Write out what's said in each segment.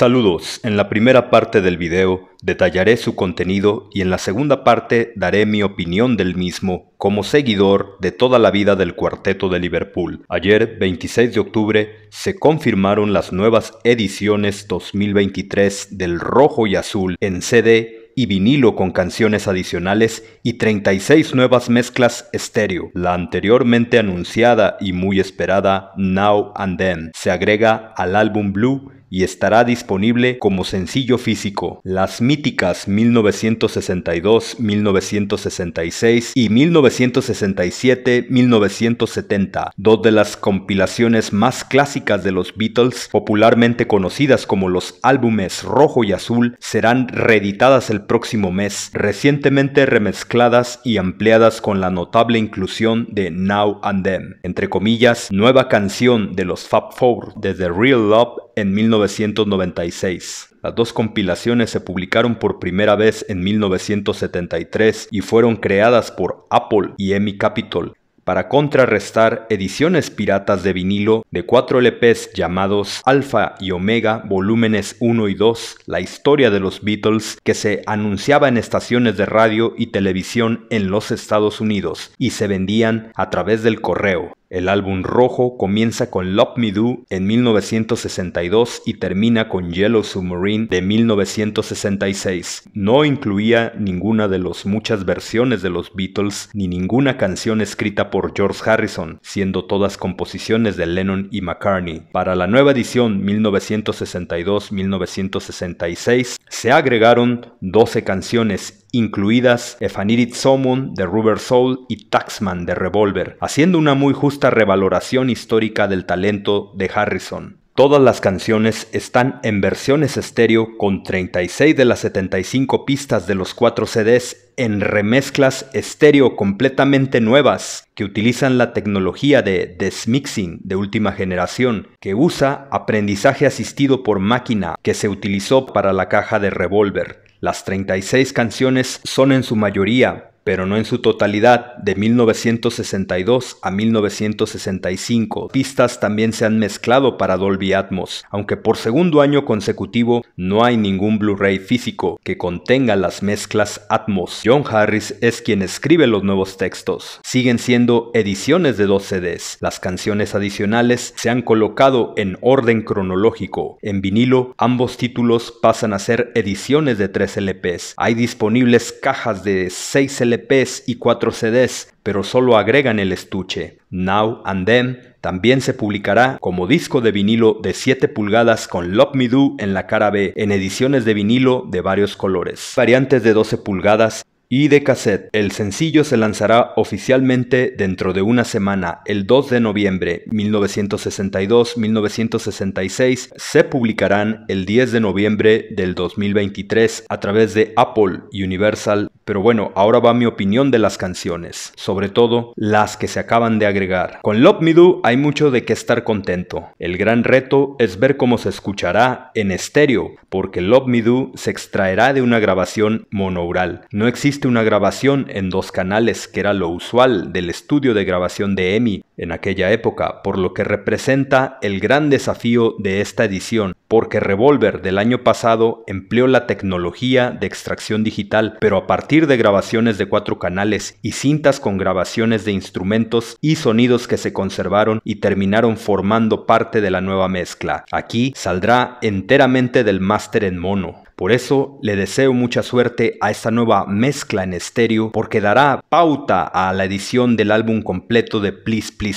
Saludos, en la primera parte del video detallaré su contenido y en la segunda parte daré mi opinión del mismo como seguidor de toda la vida del cuarteto de Liverpool. Ayer, 26 de octubre, se confirmaron las nuevas ediciones 2023 del Rojo y Azul en CD y vinilo con canciones adicionales y 36 nuevas mezclas estéreo. La anteriormente anunciada y muy esperada Now and Then se agrega al álbum Blue y estará disponible como sencillo físico. Las míticas 1962, 1966 y 1967, 1970, dos de las compilaciones más clásicas de los Beatles, popularmente conocidas como los álbumes rojo y azul, serán reeditadas el próximo mes, recientemente remezcladas y ampliadas con la notable inclusión de Now and Then, entre comillas, nueva canción de los Fab Four de The Real Love en 1996. Las dos compilaciones se publicaron por primera vez en 1973 y fueron creadas por Apple y EMI Capital para contrarrestar ediciones piratas de vinilo de cuatro LPs llamados Alpha y Omega, volúmenes 1 y 2, la historia de los Beatles, que se anunciaba en estaciones de radio y televisión en los Estados Unidos y se vendían a través del correo. El álbum rojo comienza con Love Me Do en 1962 y termina con Yellow Submarine de 1966. No incluía ninguna de las muchas versiones de los Beatles ni ninguna canción escrita por George Harrison, siendo todas composiciones de Lennon y McCartney. Para la nueva edición 1962-1966 se agregaron 12 canciones incluidas Efanirit Somon, de Rubber Soul y Taxman de Revolver, haciendo una muy justa revaloración histórica del talento de Harrison. Todas las canciones están en versiones estéreo con 36 de las 75 pistas de los 4 CDs en remezclas estéreo completamente nuevas que utilizan la tecnología de desmixing de última generación, que usa aprendizaje asistido por máquina que se utilizó para la caja de Revolver. Las 36 canciones son en su mayoría pero no en su totalidad, de 1962 a 1965. Pistas también se han mezclado para Dolby Atmos, aunque por segundo año consecutivo no hay ningún Blu-ray físico que contenga las mezclas Atmos. John Harris es quien escribe los nuevos textos. Siguen siendo ediciones de dos CDs. Las canciones adicionales se han colocado en orden cronológico. En vinilo, ambos títulos pasan a ser ediciones de tres LPs. Hay disponibles cajas de 6 LPs y 4 CDs, pero solo agregan el estuche. Now and Then también se publicará como disco de vinilo de 7 pulgadas con Love Me Do en la cara B, en ediciones de vinilo de varios colores, variantes de 12 pulgadas y de cassette. El sencillo se lanzará oficialmente dentro de una semana, el 2 de noviembre 1962-1966. Se publicarán el 10 de noviembre del 2023 a través de Apple Universal. Pero bueno, ahora va mi opinión de las canciones, sobre todo las que se acaban de agregar. Con Love Me Do hay mucho de qué estar contento. El gran reto es ver cómo se escuchará en estéreo, porque Love Me Do se extraerá de una grabación monoural. No existe una grabación en dos canales, que era lo usual del estudio de grabación de EMI en aquella época, por lo que representa el gran desafío de esta edición, porque Revolver del año pasado empleó la tecnología de extracción digital, pero a partir de grabaciones de cuatro canales y cintas con grabaciones de instrumentos y sonidos que se conservaron y terminaron formando parte de la nueva mezcla. Aquí saldrá enteramente del máster en mono. Por eso le deseo mucha suerte a esta nueva mezcla en estéreo porque dará pauta a la edición del álbum completo de Please Please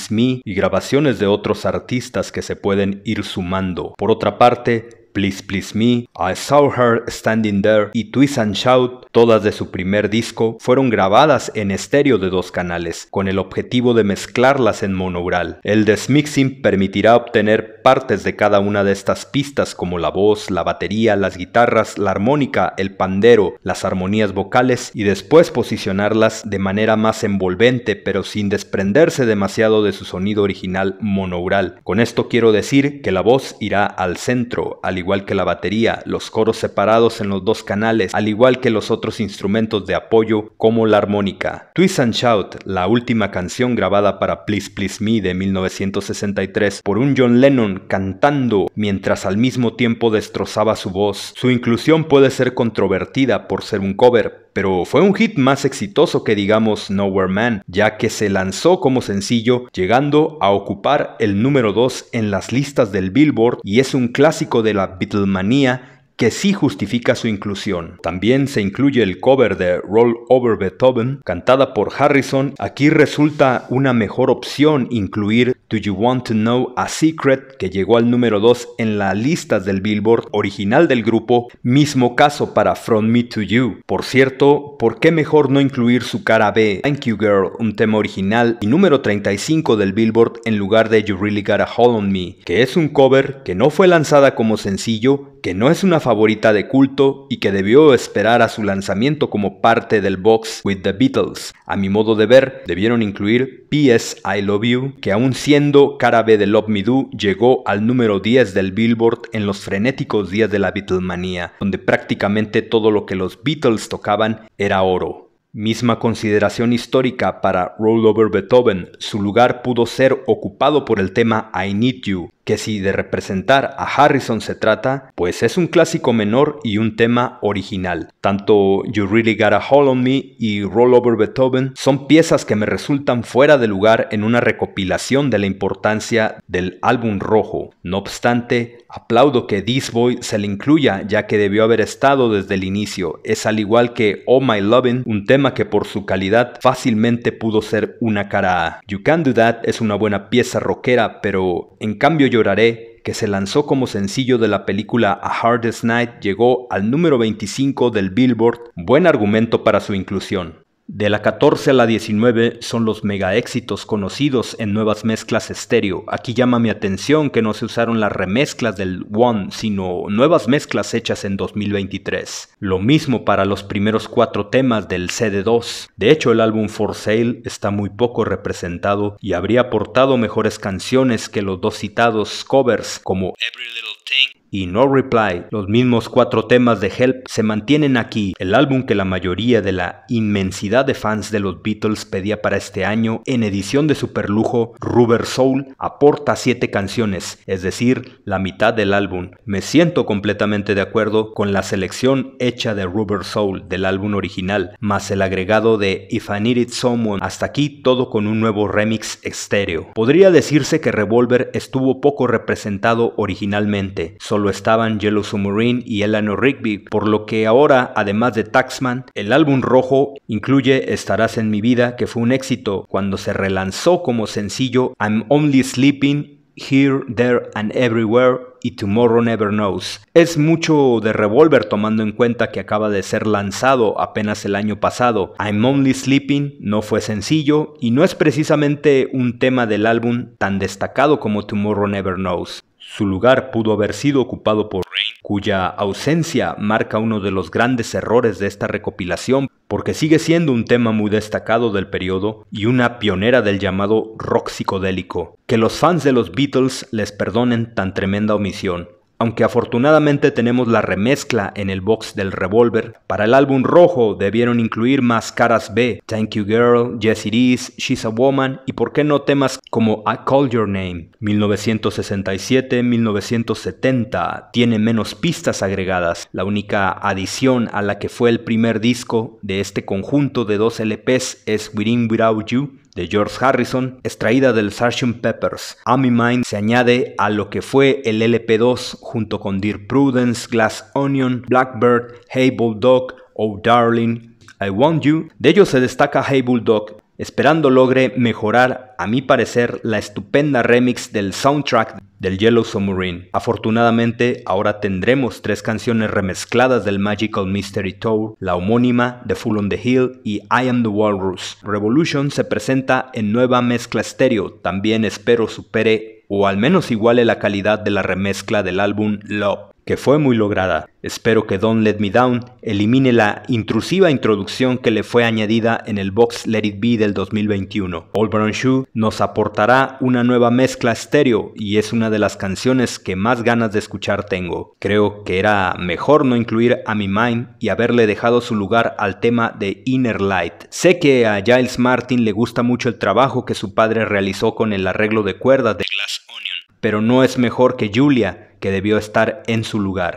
y grabaciones de otros artistas que se pueden ir sumando. Por otra parte, Please Please Me, I Saw Her Standing There y Twist and Shout, todas de su primer disco, fueron grabadas en estéreo de dos canales, con el objetivo de mezclarlas en monoural. El desmixing permitirá obtener partes de cada una de estas pistas como la voz, la batería, las guitarras, la armónica, el pandero, las armonías vocales y después posicionarlas de manera más envolvente pero sin desprenderse demasiado de su sonido original monoural. Con esto quiero decir que la voz irá al centro, al igual que la batería, los coros separados en los dos canales, al igual que los otros instrumentos de apoyo como la armónica. Twist and Shout, la última canción grabada para Please Please Me de 1963 por un John Lennon cantando mientras al mismo tiempo destrozaba su voz. Su inclusión puede ser controvertida por ser un cover, pero fue un hit más exitoso que digamos Nowhere Man, ya que se lanzó como sencillo, llegando a ocupar el número 2 en las listas del Billboard y es un clásico de la Beatlemanía que sí justifica su inclusión. También se incluye el cover de Roll Over Beethoven, cantada por Harrison. Aquí resulta una mejor opción incluir Do You Want to Know a Secret, que llegó al número 2 en la lista del Billboard original del grupo, mismo caso para From Me to You. Por cierto, ¿por qué mejor no incluir su cara B, Thank You Girl, un tema original y número 35 del Billboard en lugar de You Really Got A Hold on Me, que es un cover que no fue lanzada como sencillo, que no es una favorita de culto y que debió esperar a su lanzamiento como parte del box with the Beatles. A mi modo de ver, debieron incluir PS I Love You, que aún siendo cara B de Love Me Do, llegó al número 10 del Billboard en los frenéticos días de la Beatlemania, donde prácticamente todo lo que los Beatles tocaban era oro. Misma consideración histórica para Rollover Beethoven, su lugar pudo ser ocupado por el tema I Need You, que si de representar a Harrison se trata, pues es un clásico menor y un tema original. Tanto You Really Got A Hold on Me y Roll Over Beethoven son piezas que me resultan fuera de lugar en una recopilación de la importancia del álbum rojo. No obstante, aplaudo que This Boy se le incluya ya que debió haber estado desde el inicio. Es al igual que Oh My Lovin', un tema que por su calidad fácilmente pudo ser una cara A. You Can Do That es una buena pieza rockera, pero en cambio lloraré, que se lanzó como sencillo de la película A Hardest Night, llegó al número 25 del Billboard, buen argumento para su inclusión. De la 14 a la 19 son los mega éxitos conocidos en nuevas mezclas estéreo. Aquí llama mi atención que no se usaron las remezclas del One, sino nuevas mezclas hechas en 2023. Lo mismo para los primeros cuatro temas del CD2. De hecho, el álbum For Sale está muy poco representado y habría aportado mejores canciones que los dos citados covers como Every Little Thing y No Reply, los mismos cuatro temas de Help, se mantienen aquí, el álbum que la mayoría de la inmensidad de fans de los Beatles pedía para este año en edición de superlujo, Rubber Soul aporta siete canciones, es decir, la mitad del álbum. Me siento completamente de acuerdo con la selección hecha de Rubber Soul del álbum original, más el agregado de If I It Someone, hasta aquí todo con un nuevo remix estéreo. Podría decirse que Revolver estuvo poco representado originalmente, solo lo estaban Yellow Submarine y elano Rigby, por lo que ahora, además de Taxman, el álbum rojo incluye Estarás en mi vida, que fue un éxito cuando se relanzó como sencillo I'm Only Sleeping Here, There and Everywhere y Tomorrow Never Knows. Es mucho de Revolver tomando en cuenta que acaba de ser lanzado apenas el año pasado. I'm Only Sleeping no fue sencillo y no es precisamente un tema del álbum tan destacado como Tomorrow Never Knows. Su lugar pudo haber sido ocupado por Rain, cuya ausencia marca uno de los grandes errores de esta recopilación, porque sigue siendo un tema muy destacado del periodo y una pionera del llamado rock psicodélico. Que los fans de los Beatles les perdonen tan tremenda omisión. Aunque afortunadamente tenemos la remezcla en el box del revólver, para el álbum rojo debieron incluir más caras B, Thank You Girl, Yes It Is, She's a Woman y por qué no temas como I Call Your Name, 1967-1970, tiene menos pistas agregadas, la única adición a la que fue el primer disco de este conjunto de dos LPs es Within Without You, de George Harrison, extraída del Sgt. Peppers. Amy Mind se añade a lo que fue el LP2 junto con Dear Prudence, Glass Onion, Blackbird, Hey Bulldog, Oh Darling, I Want You. De ellos se destaca Hey Bulldog, esperando logre mejorar, a mi parecer, la estupenda remix del soundtrack del Yellow Submarine. Afortunadamente, ahora tendremos tres canciones remezcladas del Magical Mystery Tour, la homónima The Full on the Hill y I Am the Walrus. Revolution se presenta en nueva mezcla estéreo, también espero supere o al menos iguale la calidad de la remezcla del álbum Love que fue muy lograda. Espero que Don't Let Me Down elimine la intrusiva introducción que le fue añadida en el box Let It Be del 2021. Old Brown Shoe nos aportará una nueva mezcla estéreo y es una de las canciones que más ganas de escuchar tengo. Creo que era mejor no incluir a mi mind y haberle dejado su lugar al tema de Inner Light. Sé que a Giles Martin le gusta mucho el trabajo que su padre realizó con el arreglo de cuerdas de Glass Onion, pero no es mejor que Julia que debió estar en su lugar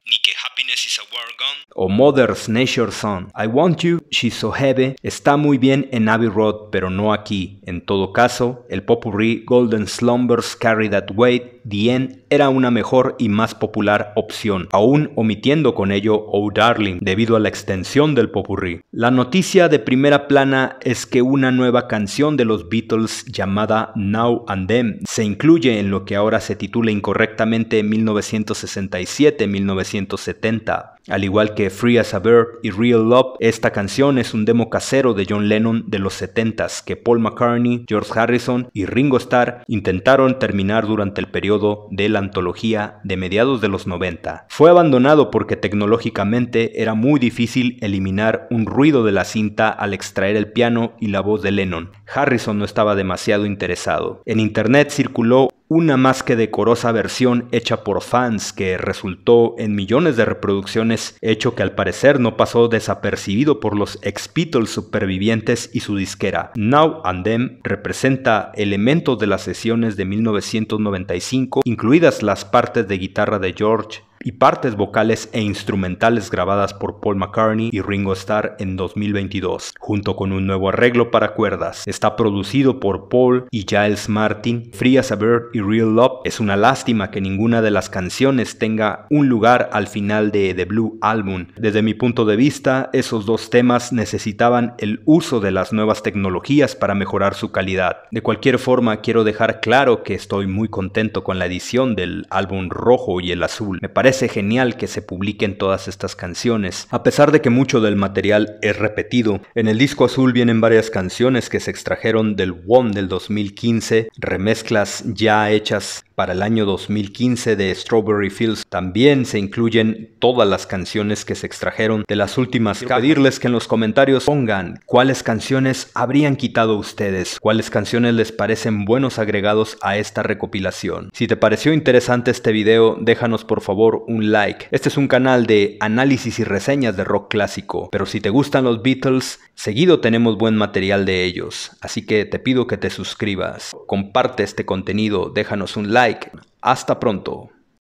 o Mother's Nature Son. I Want You, She's So Heavy está muy bien en Abbey Road, pero no aquí. En todo caso, el popurrí Golden Slumbers Carry That Weight, The End era una mejor y más popular opción, aún omitiendo con ello Oh Darling, debido a la extensión del popurrí. La noticia de primera plana es que una nueva canción de los Beatles llamada Now and Then se incluye en lo que ahora se titula incorrectamente 1967-1970 al igual que Free as a Bird y Real Love, esta canción es un demo casero de John Lennon de los 70s que Paul McCartney, George Harrison y Ringo Starr intentaron terminar durante el periodo de la antología de mediados de los 90. Fue abandonado porque tecnológicamente era muy difícil eliminar un ruido de la cinta al extraer el piano y la voz de Lennon. Harrison no estaba demasiado interesado. En internet circuló una más que decorosa versión hecha por fans que resultó en millones de reproducciones, hecho que al parecer no pasó desapercibido por los ex Beatles supervivientes y su disquera. Now and Them representa elementos de las sesiones de 1995, incluidas las partes de guitarra de George, y partes vocales e instrumentales grabadas por Paul McCartney y Ringo Starr en 2022, junto con un nuevo arreglo para cuerdas. Está producido por Paul y Giles Martin. Free as a Bird y Real Love es una lástima que ninguna de las canciones tenga un lugar al final de The Blue Album. Desde mi punto de vista, esos dos temas necesitaban el uso de las nuevas tecnologías para mejorar su calidad. De cualquier forma, quiero dejar claro que estoy muy contento con la edición del álbum rojo y el azul. Me parece genial que se publiquen todas estas canciones, a pesar de que mucho del material es repetido. En el disco azul vienen varias canciones que se extrajeron del WOM del 2015, remezclas ya hechas para el año 2015 de Strawberry Fields también se incluyen todas las canciones que se extrajeron de las últimas. Quiero pedirles que en los comentarios pongan cuáles canciones habrían quitado ustedes, cuáles canciones les parecen buenos agregados a esta recopilación. Si te pareció interesante este video, déjanos por favor un like. Este es un canal de análisis y reseñas de rock clásico, pero si te gustan los Beatles, seguido tenemos buen material de ellos, así que te pido que te suscribas. Comparte este contenido, déjanos un like hasta pronto.